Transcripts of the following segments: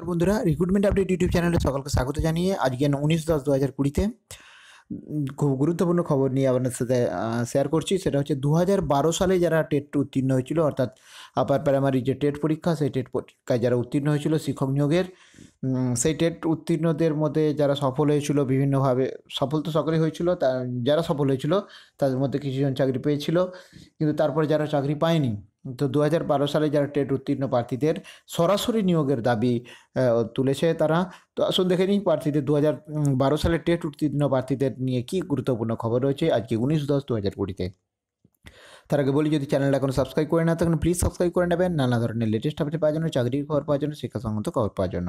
নমস্কার বন্ধুরা recruitment update YouTube চ্যানেলে সকলকে স্বাগত জানিয়ে আজকে উনিশ দশ দু হাজার কুড়িতে খুব গুরুত্বপূর্ণ খবর নিয়ে আপনার সাথে শেয়ার করছি সেটা হচ্ছে দু সালে যারা টেট উত্তীর্ণ হয়েছিল অর্থাৎ আপার প্রাইমারি যে টেট পরীক্ষা সেই টেট পরীক্ষায় যারা উত্তীর্ণ হয়েছিল শিক্ষক নিয়োগের সেই টেট উত্তীর্ণদের মধ্যে যারা সফল হয়েছিল বিভিন্নভাবে সফল তো সকলেই হয়েছিল তা যারা সফল হয়েছিল তাদের মধ্যে কিছুজন চাকরি পেয়েছিল কিন্তু তারপরে যারা চাকরি পায়নি তো দু হাজার সালে যারা টেট উত্তীর্ণ প্রার্থীদের সরাসরি নিয়োগের দাবি তুলেছে তারা তো আসুন দেখে নিই প্রার্থীদের দু হাজার সালে টেট উত্তীর্ণ প্রার্থীদের নিয়ে কি গুরুত্বপূর্ণ খবর রয়েছে আজকে উনিশ দশ দু হাজার কুড়িতে তার আগে বলি যদি চ্যানেলটা এখন সাবস্ক্রাইব করে না তখন প্লিজ সাবস্ক্রাইব করে নেবেন নানা ধরনের লেটেস্ট আপডেট পাওয়ার জন্য চাকরির খবর পাওয়ার জন্য শিক্ষা সংক্রান্ত খবর পাওয়ার জন্য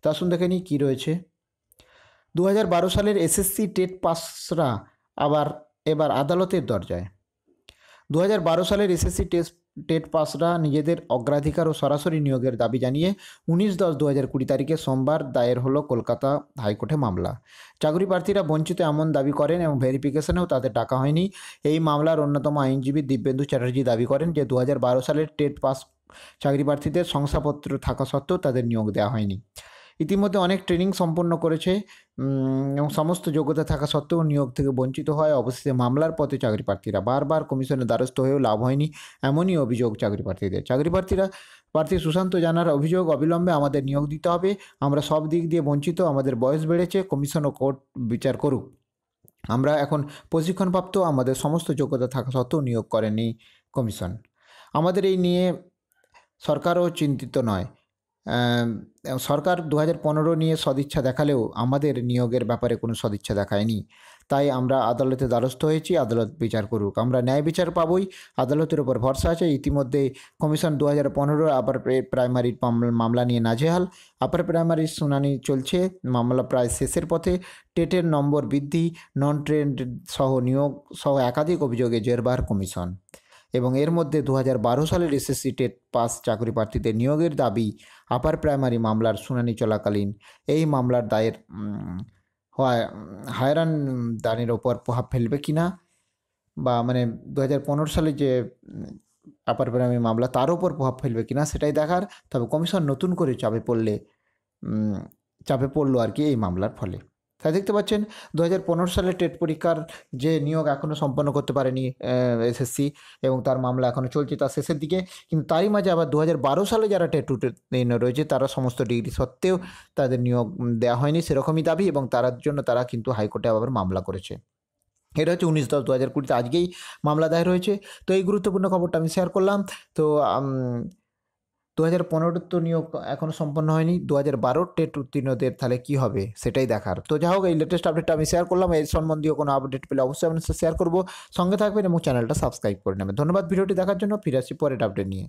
তো আসুন দেখে নিই কী রয়েছে দু সালের এসএসসি টেট পাসরা আবার এবার আদালতের দরজায় দু সালের এসএসসি টেস্ট টেট পাসরা নিজেদের অগ্রাধিকার ও সরাসরি নিয়োগের দাবি জানিয়ে উনিশ দশ দু হাজার কুড়ি তারিখে সোমবার দায়ের হলো কলকাতা হাইকোর্টে মামলা চাকরি প্রার্থীরা বঞ্চিত এমন দাবি করেন এবং ভেরিফিকেশনেও তাদের টাকা হয়নি এই মামলার অন্যতম আইনজীবী দিব্যেন্দু চ্যাটার্জি দাবি করেন যে দু সালের টেট পাস চাকরি প্রার্থীদের শংসাপত্র থাকা সত্ত্বেও তাদের নিয়োগ দেওয়া হয়নি ইতিমধ্যে অনেক ট্রেনিং সম্পন্ন করেছে এবং সমস্ত যোগ্যতা থাকা সত্ত্বেও নিয়োগ থেকে বঞ্চিত হয় অবশেষে মামলার পথে চাকরি প্রার্থীরা বারবার কমিশনের দ্বারস্থ হয়েও লাভ হয়নি এমনই অভিযোগ চাকরি প্রার্থীদের চাকরি প্রার্থীরা প্রার্থী সুশান্ত জানার অভিযোগ অবিলম্বে আমাদের নিয়োগ দিতে হবে আমরা সব দিক দিয়ে বঞ্চিত আমাদের বয়স বেড়েছে কমিশন ও কোর্ট বিচার করুক আমরা এখন প্রশিক্ষণপ্রাপ্ত আমাদের সমস্ত যোগ্যতা থাকা সত্ত্বেও নিয়োগ করেনি কমিশন আমাদের এই নিয়ে সরকারও চিন্তিত নয় সরকার দু হাজার নিয়ে সদিচ্ছা দেখালেও আমাদের নিয়োগের ব্যাপারে কোনো সদিচ্ছা দেখায়নি তাই আমরা আদালতে দ্বারস্থ হয়েছি আদালত বিচার করুক আমরা ন্যায় বিচার পাবই আদালতের ওপর ভরসা আছে ইতিমধ্যে কমিশন দু হাজার পনেরো আপার প্রাইমারির মামলা নিয়ে নাজেহাল আপার প্রাইমারির শুনানি চলছে মামলা প্রায় শেষের পথে টেটের নম্বর বৃদ্ধি নন ট্রেন্ড সহ নিয়োগ সহ একাধিক অভিযোগে জেরবার কমিশন এবং এর মধ্যে দু হাজার সালের এসএসসি টেট পাস চাকরি প্রার্থীদের নিয়োগের দাবি আপার প্রাইমারি মামলার শুনানি চলাকালীন এই মামলার দায়ের হায়রান দানের ওপর প্রভাব ফেলবে কি না বা মানে দু হাজার সালে যে আপার প্রাইমারি মামলা তার ওপর প্রভাব ফেলবে কি না সেটাই দেখার তবে কমিশন নতুন করে চাপে পড়লে চাপে পড়লো আর কি এই মামলার ফলে তাই দেখতে পাচ্ছেন দু সালে টেট পরীক্ষার যে নিয়োগ এখনও সম্পন্ন করতে পারেনি এসএসসি এবং তার মামলা এখনও চলছে তার শেষের দিকে কিন্তু তারই মাঝে আবার দু সালে যারা টেট রয়েছে তারা সমস্ত ডিগ্রি সত্ত্বেও তাদের নিয়োগ দেওয়া হয়নি সেরকমই দাবি এবং তার জন্য তারা কিন্তু হাইকোর্টে আবার মামলা করেছে এটা হচ্ছে উনিশ দশ দু হাজার কুড়িতে আজকেই মামলা দায়ের হয়েছে তো এই গুরুত্বপূর্ণ খবরটা আমি শেয়ার করলাম তো দু হাজার পনেরো তো নিয়োগ এখনও সম্পন্ন হয়নি দু হাজার বারো টেট উত্তীর্ণদের তাহলে কী হবে সেটাই দেখার তো যাই হোক এই লেটেস্ট আপডেটটা আমি শেয়ার করলাম এই সম্বন্ধীয় কোনো আপডেট পেলে অবশ্যই আপনার সাথে শেয়ার করবো সঙ্গে থাকবেন এবং চ্যানেলটা সাবস্ক্রাইব করে নেবেন ধন্যবাদ ভিডিওটি দেখার জন্য ফিরে আসি পরের আপডেট নিয়ে